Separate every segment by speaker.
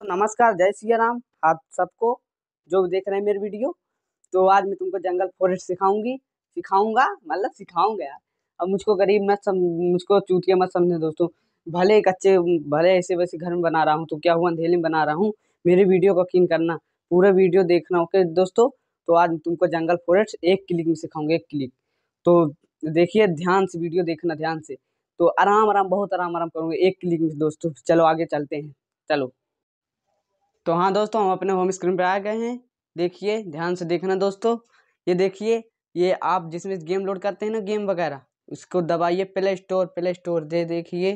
Speaker 1: तो नमस्कार जय सिया राम आप सबको जो देख रहे हैं मेरे वीडियो तो आज मैं तुमको जंगल फॉरेस्ट सिखाऊंगी सिखाऊंगा मतलब सिखाऊंगा यार अब मुझको गरीब मत सम मुझको चूतिया मत समझे दोस्तों भले एक अच्छे भले ऐसे वैसे घर में बना रहा हूँ तो क्या हुआ अंधेले में बना रहा हूँ मेरे वीडियो को किन करना पूरा वीडियो देखना ओके दोस्तों तो आज तुमको जंगल फॉरेस्ट एक क्लिक में सिखाऊंगा एक क्लिक तो देखिए ध्यान से वीडियो देखना ध्यान से तो आराम आराम बहुत आराम आराम करूँगा एक क्लिक में दोस्तों चलो आगे चलते हैं चलो तो हाँ दोस्तों हम अपने होम स्क्रीन पर आ गए हैं देखिए ध्यान से देखना दोस्तों ये देखिए ये आप जिसमें गेम लोड करते हैं ना गेम वगैरह उसको दबाइए प्ले स्टोर प्ले स्टोर दे देखिए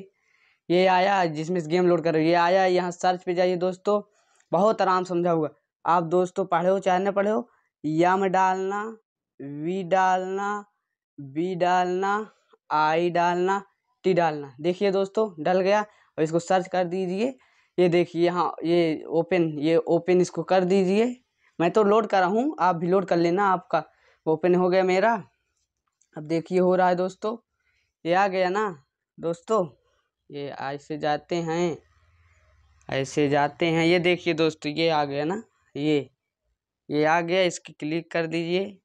Speaker 1: ये आया जिसमें गेम लोड कर रहे ये आया यहाँ सर्च पे जाइए दोस्तों बहुत आराम समझा हुआ आप दोस्तों पढ़े हो चाहे ना पढ़े हो यम डालना वी डालना बी डालना आई डालना टी डालना देखिए दोस्तों डल गया और इसको सर्च कर दीजिए ये देखिए हाँ ये ओपन ये ओपन इसको कर दीजिए मैं तो लोड कर रहा हूँ आप भी लोड कर लेना आपका ओपन हो गया मेरा अब देखिए हो रहा है दोस्तों ये आ गया ना दोस्तों ये ऐसे जाते हैं ऐसे जाते हैं ये देखिए दोस्तों ये आ गया ना ये ये आ गया इसकी क्लिक कर दीजिए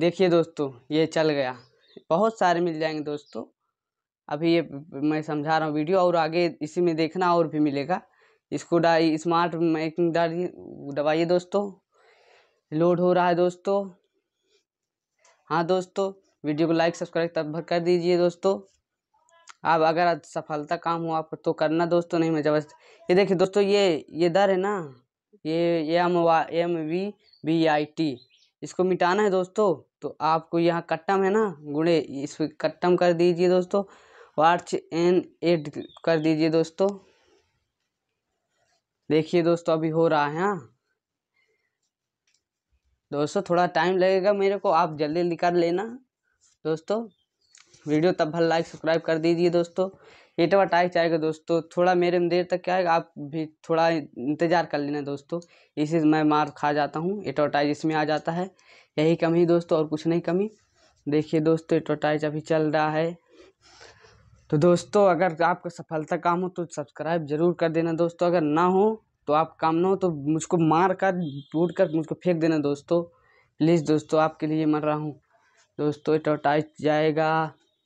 Speaker 1: देखिए दोस्तों ये चल गया बहुत सारे मिल जाएंगे दोस्तों अभी ये मैं समझा रहा हूँ वीडियो और आगे इसी में देखना और भी मिलेगा इसको डाई स्मार्ट मैकिंग डाली दबाइए दोस्तों लोड हो रहा है दोस्तों हाँ दोस्तों वीडियो को लाइक सब्सक्राइब तब कर दीजिए दोस्तों आप अगर सफलता काम हो आप तो करना दोस्तों नहीं मैं जबरदस्त ये देखिए दोस्तों ये ये दर है ना ये एम वा M V B I T इसको मिटाना है दोस्तों तो आपको यहाँ कट्टम है ना गुड़े इस कट्टम कर दीजिए दोस्तों पार्च एन एड कर दीजिए दोस्तों देखिए दोस्तों अभी हो रहा है हाँ दोस्तों थोड़ा टाइम लगेगा मेरे को आप जल्दी जल्दी कर लेना दोस्तों वीडियो तब भर लाइक सब्सक्राइब कर दीजिए दोस्तों ये तो अटैक आएगा दोस्तों थोड़ा मेरे में देर तक क्या आएगा आप भी थोड़ा इंतज़ार कर लेना दोस्तों इसे मैं मार खा जाता हूँ एटोटाइज इसमें आ जाता है यही कमी दोस्तों और कुछ नहीं कमी देखिए दोस्तों एटोटाइज अभी चल रहा है तो दोस्तों अगर आपका सफलता काम हो तो सब्सक्राइब ज़रूर कर देना दोस्तों अगर ना हो तो आप काम ना हो तो मुझको मार कर टूट कर मुझको फेंक देना दोस्तों प्लीज़ दोस्तों आपके लिए मर रहा हूँ दोस्तों टोटाइज जाएगा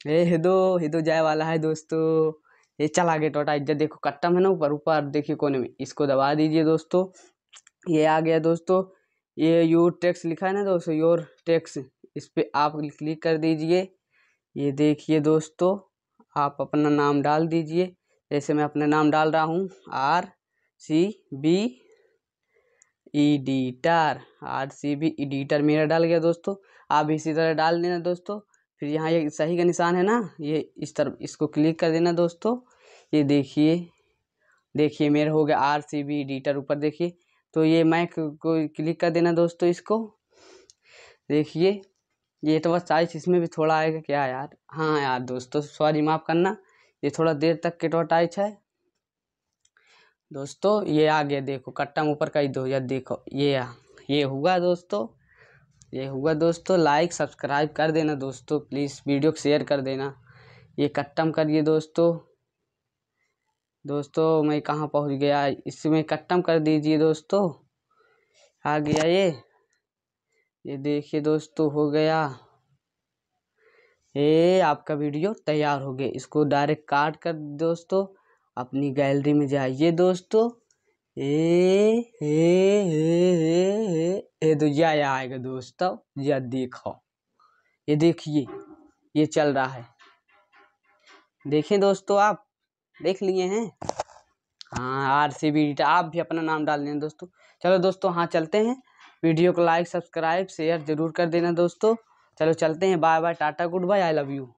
Speaker 1: हे हिदो हिदो जाए वाला है दोस्तों ये चला गया टोटाइज जा देखो कट्टम है ना ऊपर ऊपर देखिए कोने में इसको दबा दीजिए दोस्तों ये आ गया दोस्तों ये योर टैक्स लिखा है ना दोस्तों योर टैक्स इस पर आप क्लिक कर दीजिए ये देखिए दोस्तों आप अपना नाम डाल दीजिए जैसे मैं अपना नाम डाल रहा हूँ R C B editor R C B editor मेरा डाल गया दोस्तों आप इसी तरह डाल देना दोस्तों फिर यहाँ ये सही का निशान है ना ये इस तरफ इसको क्लिक कर देना दोस्तों ये देखिए देखिए मेरा हो गया आर सी बी एडिटर ऊपर देखिए तो ये मैं को क्लिक कर देना दोस्तों इसको देखिए ये तो बस साइज इसमें भी थोड़ा आएगा क्या यार हाँ यार दोस्तों सॉरी माफ़ करना ये थोड़ा देर तक के टाइच है दोस्तों ये आ गया देखो कट्टम ऊपर का ही दो यार देखो ये आ, ये हुआ दोस्तों ये हुआ दोस्तों लाइक सब्सक्राइब कर देना दोस्तों प्लीज़ वीडियो को शेयर कर देना ये कट्टम करिए दोस्तों दोस्तों मैं कहाँ पहुँच गया इसमें कट्टम कर दीजिए दोस्तों आ गया ये ये देखिए दोस्तों हो गया ये आपका वीडियो तैयार हो गया इसको डायरेक्ट काट कर दोस्तों अपनी गैलरी में जाइए दोस्तों ए ए ए ए तो यह आएगा दोस्तों यह देखो ये देखिए ये चल रहा है देखें दोस्तों आप देख लिए हैं हाँ आर सी बी आप भी अपना नाम डाल दें दोस्तों चलो दोस्तों हाँ चलते हैं वीडियो को लाइक सब्सक्राइब शेयर ज़रूर कर देना दोस्तों चलो चलते हैं bye bye tata goodbye I love you